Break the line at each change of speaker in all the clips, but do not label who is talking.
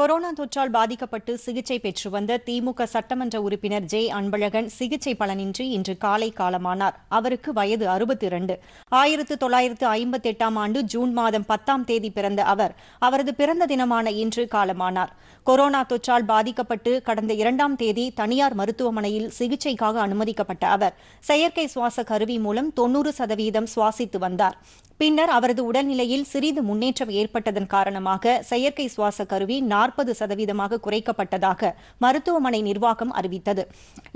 corona தொற்றால் பாதிக்கப்பட்டு சிகிச்சை பெற்று வந்த திமுக சட்டமன்ற உறுப்பினர் ஜெய் அன்பழகன் சிகிச்சை பலனின்றி இன்று காலை காலமானார் அவருக்கு வயது அறுபத்தி இரண்டு ஆயிரத்து தொள்ளாயிரத்து ஐம்பத்தி எட்டாம் ஆண்டு ஜூன் மாதம் பத்தாம் தேதி பிறந்த அவர் அவரது பிறந்த தினமான இன்று காலமானார் கொரோனா தொற்றால் பாதிக்கப்பட்டு கடந்த இரண்டாம் தேதி தனியார் மருத்துவமனையில் சிகிச்சைக்காக அனுமதிக்கப்பட்ட அவர் செயற்கை சுவாச கருவி மூலம் தொன்னூறு சதவீதம் சுவாசித்து வந்தார் பின்னர் அவரது உடல்நிலையில் சிறிது முன்னேற்றம் ஏற்பட்டதன் காரணமாக செயற்கை சுவாச கருவி நாற்பது சதவீதமாக குறைக்கப்பட்டதாக மருத்துவமனை நிர்வாகம் அறிவித்தது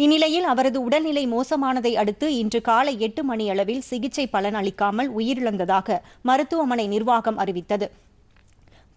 இந்நிலையில் அவரது உடல்நிலை மோசமானதை அடுத்து இன்று காலை எட்டு மணி அளவில் சிகிச்சை பலனளிக்காமல் உயிரிழந்ததாக மருத்துவமனை நிர்வாகம் அறிவித்தது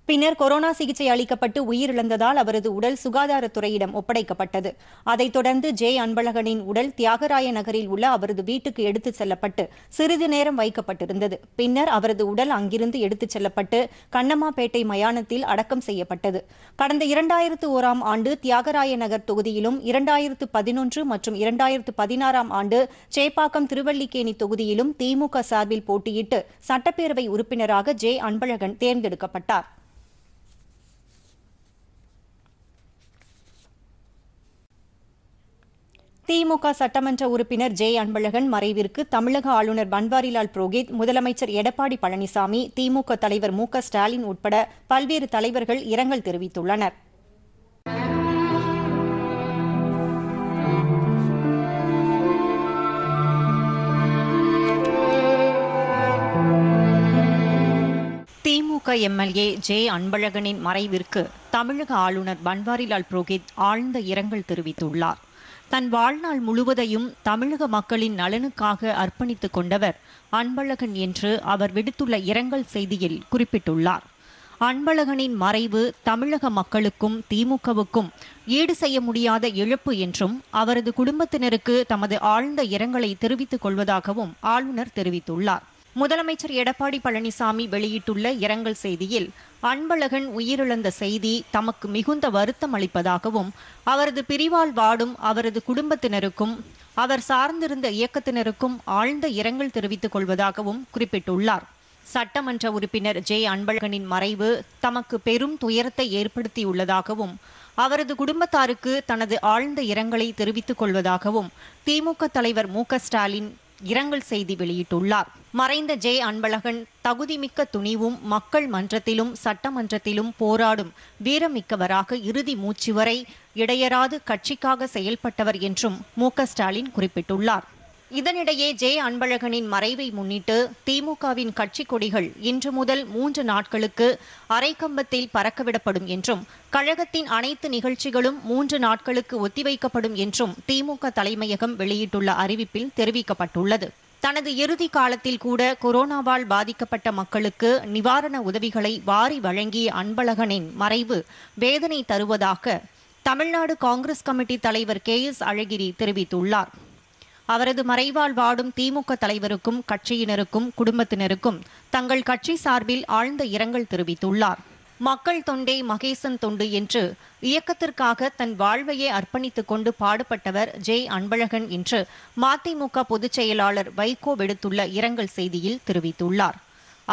பின்னர் கொரோனா சிகிச்சை அளிக்கப்பட்டு உயிரிழந்ததால் அவரது உடல் சுகாதாரத்துறையிடம் ஒப்படைக்கப்பட்டது அதைத் தொடர்ந்து ஜே அன்பழகனின் உடல் தியாகராய நகரில் உள்ள அவரது வீட்டுக்கு எடுத்துச் செல்லப்பட்டு சிறிது நேரம் வைக்கப்பட்டிருந்தது பின்னர் அவரது உடல் அங்கிருந்து எடுத்துச் செல்லப்பட்டு கண்ணம்மாபேட்டை மயானத்தில் அடக்கம் செய்யப்பட்டது கடந்த இரண்டாயிரத்து ஓராம் ஆண்டு தியாகராய நகர் தொகுதியிலும் இரண்டாயிரத்து பதினொன்று மற்றும் இரண்டாயிரத்து பதினாறாம் ஆண்டு சேப்பாக்கம் திருவல்லிக்கேணி தொகுதியிலும் திமுக சார்பில் போட்டியிட்டு சட்டப்பேரவை உறுப்பினராக ஜே அன்பழகன் தேர்ந்தெடுக்கப்பட்டார் திமுக சட்டமன்ற உறுப்பினர் ஜே அன்பழகன் மறைவிற்கு தமிழக ஆளுநர் பன்வாரிலால் புரோஹித் முதலமைச்சர் எடப்பாடி பழனிசாமி திமுக தலைவர் மு ஸ்டாலின் உட்பட பல்வேறு தலைவர்கள் இரங்கல் தெரிவித்துள்ளனர் திமுக எம்எல்ஏ ஜே அன்பழகனின் மறைவிற்கு தமிழக ஆளுநர் பன்வாரிலால் புரோஹித் ஆழ்ந்த இரங்கல் தெரிவித்துள்ளார் தன் வாழ்நாள் முழுவதையும் தமிழக மக்களின் நலனுக்காக அர்ப்பணித்துக் கொண்டவர் அன்பழகன் என்று அவர் விடுத்துள்ள இரங்கல் செய்தியில் குறிப்பிட்டுள்ளார் அன்பழகனின் மறைவு தமிழக மக்களுக்கும் திமுகவுக்கும் ஈடு செய்ய முடியாத இழப்பு என்றும் அவரது குடும்பத்தினருக்கு தமது ஆழ்ந்த இரங்கலை தெரிவித்துக் கொள்வதாகவும் ஆளுநர் தெரிவித்துள்ளார் முதலமைச்சர் எடப்பாடி பழனிசாமி வெளியிட்டுள்ள இரங்கல் செய்தியில் அன்பழகன் உயிரிழந்த செய்தி தமக்கு மிகுந்த வருத்தம் அளிப்பதாகவும் அவரது பிரிவால் வாடும் அவரது குடும்பத்தினருக்கும் அவர் சார்ந்திருந்த இயக்கத்தினருக்கும் ஆழ்ந்த இரங்கல் தெரிவித்துக் கொள்வதாகவும் குறிப்பிட்டுள்ளார் சட்டமன்ற உறுப்பினர் ஜே அன்பழகனின் மறைவு தமக்கு பெரும் துயரத்தை ஏற்படுத்தியுள்ளதாகவும் அவரது குடும்பத்தாருக்கு தனது ஆழ்ந்த இரங்கலை தெரிவித்துக் கொள்வதாகவும் திமுக தலைவர் மு ஸ்டாலின் இரங்கல் செய்தி வெளியிட்டுள்ளார் மறைந்த ஜே அன்பழகன் தகுதிமிக்க துணிவும் மக்கள் மன்றத்திலும் சட்டமன்றத்திலும் போராடும் வீரமிக்கவராக இறுதி மூச்சு வரை இடையராது கட்சிக்காக செயல்பட்டவர் என்றும் மு ஸ்டாலின் குறிப்பிட்டுள்ளார் இதனிடையே ஜே அன்பழகனின் மறைவை முன்னிட்டு திமுகவின் கட்சி கொடிகள் இன்று முதல் மூன்று நாட்களுக்கு அரைக்கம்பத்தில் பறக்கவிடப்படும் என்றும் கழகத்தின் அனைத்து நிகழ்ச்சிகளும் மூன்று நாட்களுக்கு ஒத்திவைக்கப்படும் என்றும் திமுக தலைமையகம் வெளியிட்டுள்ள அறிவிப்பில் தெரிவிக்கப்பட்டுள்ளது தனது இறுதி காலத்தில் கூட கொரோனாவால் பாதிக்கப்பட்ட மக்களுக்கு நிவாரண உதவிகளை வாரி வழங்கிய அன்பழகனின் மறைவு வேதனை தருவதாக தமிழ்நாடு காங்கிரஸ் கமிட்டி தலைவர் கே எஸ் அழகிரி தெரிவித்துள்ளார் அவரது மறைவால் வாடும் திமுக தலைவருக்கும் கட்சியினருக்கும் குடும்பத்தினருக்கும் தங்கள் கட்சி சார்பில் ஆழ்ந்த இரங்கல் தெரிவித்துள்ளார் மக்கள் தொண்டே மகேசன் தொண்டு என்று இயக்கத்திற்காக தன் வாழ்வையே அர்ப்பணித்துக் கொண்டு பாடுபட்டவர் ஜே அன்பழகன் என்று மதிமுக பொதுச் செயலாளர் வைகோ விடுத்துள்ள இரங்கல் செய்தியில் தெரிவித்துள்ளார்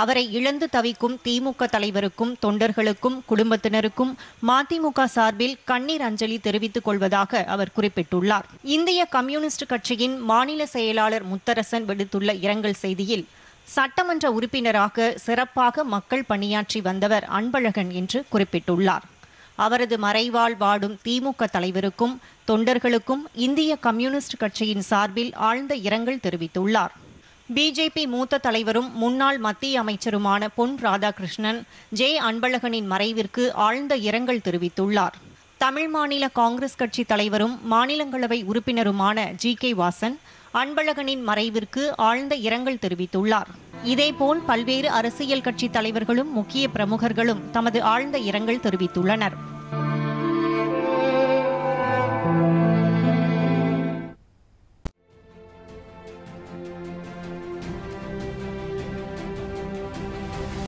அவரை இழந்து தவிக்கும் திமுக தலைவருக்கும் தொண்டர்களுக்கும் குடும்பத்தினருக்கும் மதிமுக சார்பில் கண்ணீர் அஞ்சலி தெரிவித்துக் கொள்வதாக அவர் குறிப்பிட்டுள்ளார் இந்திய கம்யூனிஸ்ட் கட்சியின் மாநில செயலாளர் முத்தரசன் விடுத்துள்ள இரங்கல் செய்தியில் சட்டமன்ற உறுப்பினராக சிறப்பாக மக்கள் பணியாற்றி வந்தவர் அன்பழகன் என்று குறிப்பிட்டுள்ளார் அவரது மறைவால் வாடும் திமுக தலைவருக்கும் தொண்டர்களுக்கும் இந்திய கம்யூனிஸ்ட் கட்சியின் சார்பில் ஆழ்ந்த இரங்கல் தெரிவித்துள்ளார் பிஜேபி மூத்த தலைவரும் முன்னாள் மத்திய அமைச்சருமான பொன் ராதாகிருஷ்ணன் ஜே அன்பழகனின் மறைவிற்கு ஆழ்ந்த இரங்கல் தெரிவித்துள்ளார் தமிழ் மாநில காங்கிரஸ் கட்சி தலைவரும் மாநிலங்களவை உறுப்பினருமான ஜி கே வாசன் அன்பழகனின் மறைவிற்கு ஆழ்ந்த இரங்கல் தெரிவித்துள்ளார் இதேபோல் பல்வேறு அரசியல் கட்சி தலைவர்களும் முக்கிய பிரமுகர்களும் தமது ஆழ்ந்த இரங்கல் தெரிவித்துள்ளனர்